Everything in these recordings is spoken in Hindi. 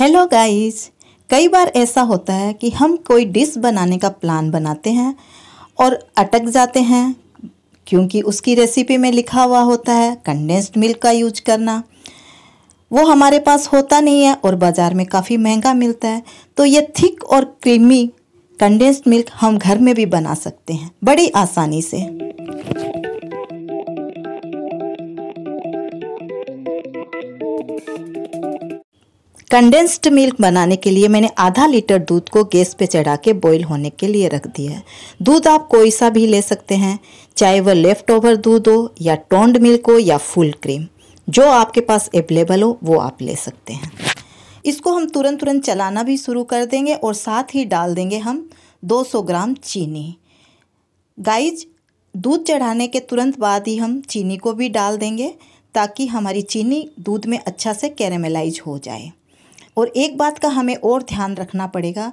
हेलो गाइस कई बार ऐसा होता है कि हम कोई डिश बनाने का प्लान बनाते हैं और अटक जाते हैं क्योंकि उसकी रेसिपी में लिखा हुआ होता है कंडेंस्ड मिल्क का यूज करना वो हमारे पास होता नहीं है और बाज़ार में काफ़ी महंगा मिलता है तो ये थिक और क्रीमी कंडेंस्ड मिल्क हम घर में भी बना सकते हैं बड़ी आसानी से कंडेंस्ड मिल्क बनाने के लिए मैंने आधा लीटर दूध को गैस पे चढ़ा के बॉईल होने के लिए रख दिया है दूध आप कोई सा भी ले सकते हैं चाहे वह लेफ़्ट ओवर दूध हो या टोंड मिल्क हो या फुल क्रीम जो आपके पास अवेलेबल हो वो आप ले सकते हैं इसको हम तुरंत तुरंत चलाना भी शुरू कर देंगे और साथ ही डाल देंगे हम 200 ग्राम चीनी गाइज दूध चढ़ाने के तुरंत बाद ही हम चीनी को भी डाल देंगे ताकि हमारी चीनी दूध में अच्छा से कैरेमलाइज हो जाए और एक बात का हमें और ध्यान रखना पड़ेगा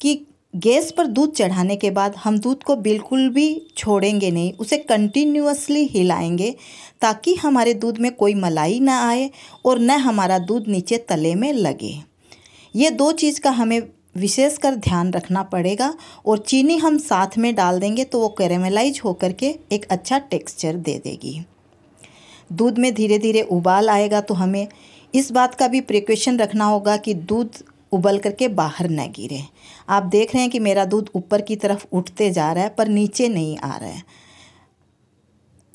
कि गैस पर दूध चढ़ाने के बाद हम दूध को बिल्कुल भी छोड़ेंगे नहीं उसे कंटिन्यूसली हिलाएंगे ताकि हमारे दूध में कोई मलाई ना आए और न हमारा दूध नीचे तले में लगे ये दो चीज़ का हमें विशेष कर ध्यान रखना पड़ेगा और चीनी हम साथ में डाल देंगे तो वो कैरेमलाइज होकर के एक अच्छा टेक्सचर दे देगी दूध में धीरे धीरे उबाल आएगा तो हमें इस बात का भी प्रिक्वेशन रखना होगा कि दूध उबल करके बाहर न गिरे आप देख रहे हैं कि मेरा दूध ऊपर की तरफ उठते जा रहा है पर नीचे नहीं आ रहा है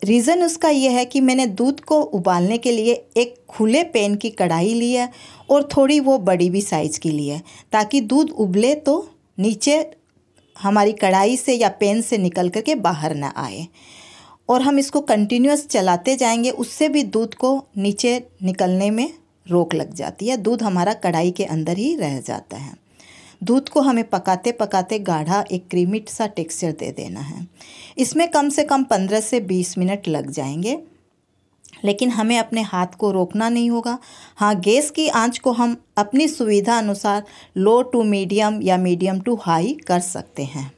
रीज़न उसका यह है कि मैंने दूध को उबालने के लिए एक खुले पेन की कढ़ाई ली है और थोड़ी वो बड़ी भी साइज़ की ली है ताकि दूध उबले तो नीचे हमारी कढ़ाई से या पेन से निकल करके बाहर ना आए और हम इसको कंटिन्यूस चलाते जाएंगे उससे भी दूध को नीचे निकलने में रोक लग जाती है दूध हमारा कढ़ाई के अंदर ही रह जाता है दूध को हमें पकाते पकाते गाढ़ा एक क्रीमिट सा टेक्सचर दे देना है इसमें कम से कम पंद्रह से बीस मिनट लग जाएंगे लेकिन हमें अपने हाथ को रोकना नहीं होगा हाँ गैस की आंच को हम अपनी सुविधा अनुसार लो टू मीडियम या मीडियम टू हाई कर सकते हैं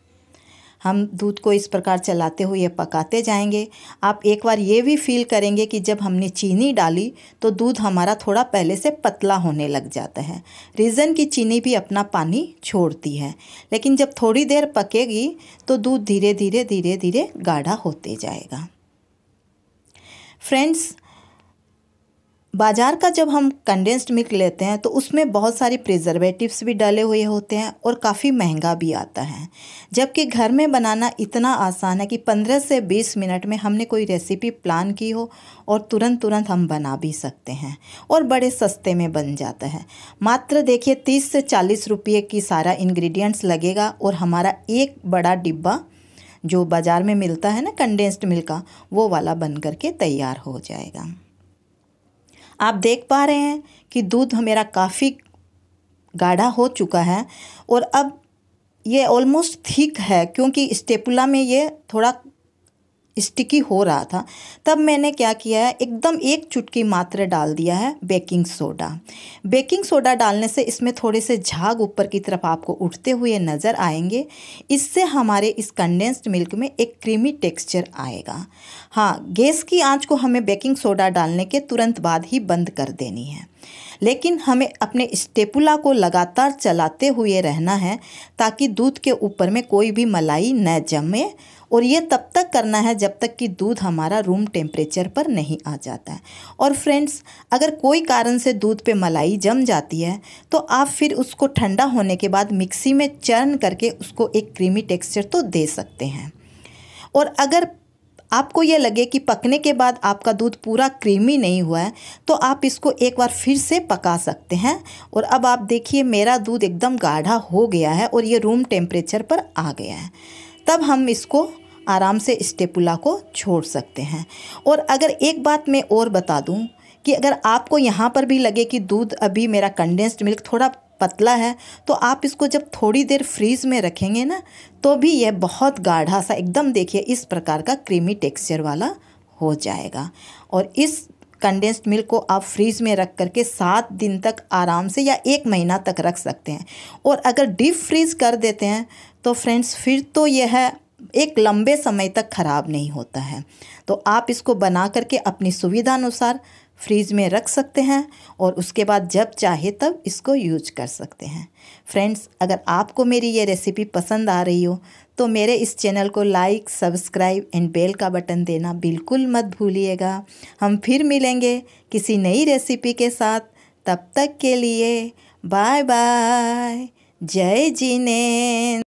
हम दूध को इस प्रकार चलाते हुए पकाते जाएंगे आप एक बार ये भी फील करेंगे कि जब हमने चीनी डाली तो दूध हमारा थोड़ा पहले से पतला होने लग जाता है रीज़न कि चीनी भी अपना पानी छोड़ती है लेकिन जब थोड़ी देर पकेगी तो दूध धीरे धीरे धीरे धीरे गाढ़ा होते जाएगा फ्रेंड्स बाज़ार का जब हम कंडेंस्ड मिल्क लेते हैं तो उसमें बहुत सारे प्रिजर्वेटिव्स भी डाले हुए होते हैं और काफ़ी महंगा भी आता है जबकि घर में बनाना इतना आसान है कि 15 से 20 मिनट में हमने कोई रेसिपी प्लान की हो और तुरंत तुरंत हम बना भी सकते हैं और बड़े सस्ते में बन जाता है मात्र देखिए तीस से चालीस रुपये की सारा इन्ग्रीडियंट्स लगेगा और हमारा एक बड़ा डिब्बा जो बाज़ार में मिलता है ना कंडेंस्ड मिल्क का वो वाला बन करके तैयार हो जाएगा आप देख पा रहे हैं कि दूध मेरा काफ़ी गाढ़ा हो चुका है और अब ये ऑलमोस्ट थिक है क्योंकि स्टेपुला में ये थोड़ा स्टिकी हो रहा था तब मैंने क्या किया है एकदम एक चुटकी मात्र डाल दिया है बेकिंग सोडा बेकिंग सोडा डालने से इसमें थोड़े से झाग ऊपर की तरफ आपको उठते हुए नज़र आएंगे इससे हमारे इस कंडेंस्ड मिल्क में एक क्रीमी टेक्सचर आएगा हाँ गैस की आंच को हमें बेकिंग सोडा डालने के तुरंत बाद ही बंद कर देनी है लेकिन हमें अपने स्टेपुला को लगातार चलाते हुए रहना है ताकि दूध के ऊपर में कोई भी मलाई न जमे और ये तब तक करना है जब तक कि दूध हमारा रूम टेम्परेचर पर नहीं आ जाता है और फ्रेंड्स अगर कोई कारण से दूध पे मलाई जम जाती है तो आप फिर उसको ठंडा होने के बाद मिक्सी में चर्न करके उसको एक क्रीमी टेक्सचर तो दे सकते हैं और अगर आपको ये लगे कि पकने के बाद आपका दूध पूरा क्रीमी नहीं हुआ है तो आप इसको एक बार फिर से पका सकते हैं और अब आप देखिए मेरा दूध एकदम गाढ़ा हो गया है और ये रूम टेम्परेचर पर आ गया है तब हम इसको आराम से स्टेपुला को छोड़ सकते हैं और अगर एक बात मैं और बता दूं कि अगर आपको यहाँ पर भी लगे कि दूध अभी मेरा कंडेंस्ड मिल्क थोड़ा पतला है तो आप इसको जब थोड़ी देर फ्रीज़ में रखेंगे ना तो भी यह बहुत गाढ़ा सा एकदम देखिए इस प्रकार का क्रीमी टेक्सचर वाला हो जाएगा और इस कंडेंस्ड मिल्क को आप फ्रीज में रख करके सात दिन तक आराम से या एक महीना तक रख सकते हैं और अगर डीप फ्रीज कर देते हैं तो फ्रेंड्स फिर तो यह एक लंबे समय तक ख़राब नहीं होता है तो आप इसको बना करके अपनी सुविधा अनुसार फ्रीज में रख सकते हैं और उसके बाद जब चाहे तब इसको यूज कर सकते हैं फ्रेंड्स अगर आपको मेरी ये रेसिपी पसंद आ रही हो तो मेरे इस चैनल को लाइक सब्सक्राइब एंड बेल का बटन देना बिल्कुल मत भूलिएगा हम फिर मिलेंगे किसी नई रेसिपी के साथ तब तक के लिए बाय बाय जय जिने